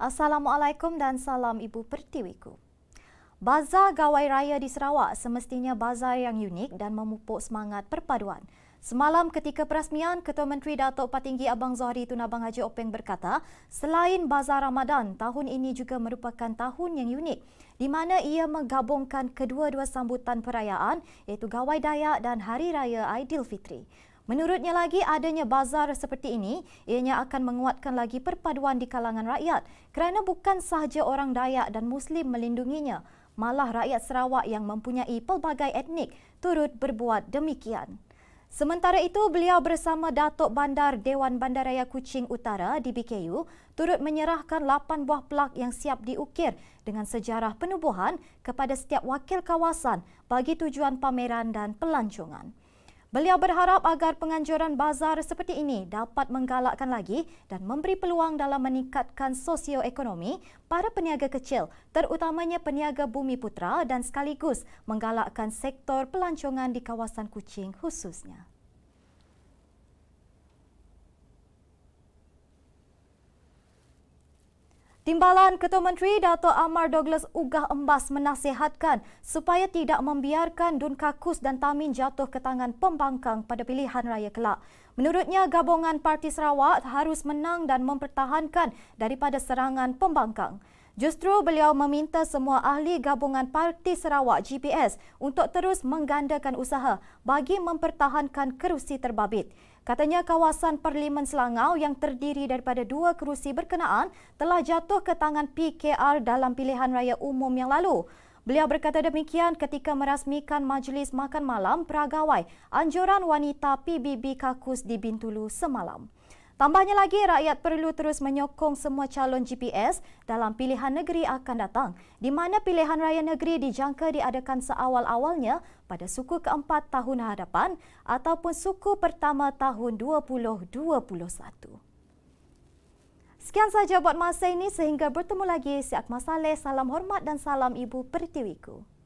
Assalamualaikum dan salam Ibu Pertiwiku. Bazar Gawai Raya di Sarawak semestinya bazar yang unik dan memupuk semangat perpaduan. Semalam ketika perasmian, Ketua Menteri Datuk Patinggi Abang Zohri Tun Abang Haji Openg berkata, selain Bazar Ramadan, tahun ini juga merupakan tahun yang unik di mana ia menggabungkan kedua-dua sambutan perayaan iaitu Gawai Dayak dan Hari Raya Aidilfitri. Menurutnya lagi adanya bazar seperti ini ianya akan menguatkan lagi perpaduan di kalangan rakyat kerana bukan sahaja orang Dayak dan Muslim melindunginya malah rakyat Sarawak yang mempunyai pelbagai etnik turut berbuat demikian. Sementara itu beliau bersama Datuk Bandar Dewan Bandaraya Kuching Utara di DBKU turut menyerahkan 8 buah plak yang siap diukir dengan sejarah penubuhan kepada setiap wakil kawasan bagi tujuan pameran dan pelancongan. Beliau berharap agar penganjuran bazar seperti ini dapat menggalakkan lagi dan memberi peluang dalam meningkatkan sosioekonomi para peniaga kecil, terutamanya peniaga bumi putra dan sekaligus menggalakkan sektor pelancongan di kawasan Kuching khususnya. Timbalan Ketua Menteri Dato' Amar Douglas Ugah Embas menasihatkan supaya tidak membiarkan Dun Kakus dan Tamin jatuh ke tangan pembangkang pada pilihan raya kelak. Menurutnya, gabungan Parti Sarawak harus menang dan mempertahankan daripada serangan pembangkang. Justru beliau meminta semua ahli gabungan Parti Sarawak GPS untuk terus menggandakan usaha bagi mempertahankan kerusi terbabit. Katanya kawasan Parlimen Selangau yang terdiri daripada dua kerusi berkenaan telah jatuh ke tangan PKR dalam pilihan raya umum yang lalu. Beliau berkata demikian ketika merasmikan majlis makan malam peragawai Anjuran Wanita PBB Kakus di Bintulu semalam. Tambahnya lagi, rakyat perlu terus menyokong semua calon GPS dalam pilihan negeri akan datang, di mana pilihan raya negeri dijangka diadakan seawal-awalnya pada suku keempat tahun hadapan ataupun suku pertama tahun 2021. Sekian sahaja buat masa ini sehingga bertemu lagi. Siak Masaleh, salam hormat dan salam Ibu Pertiwiku.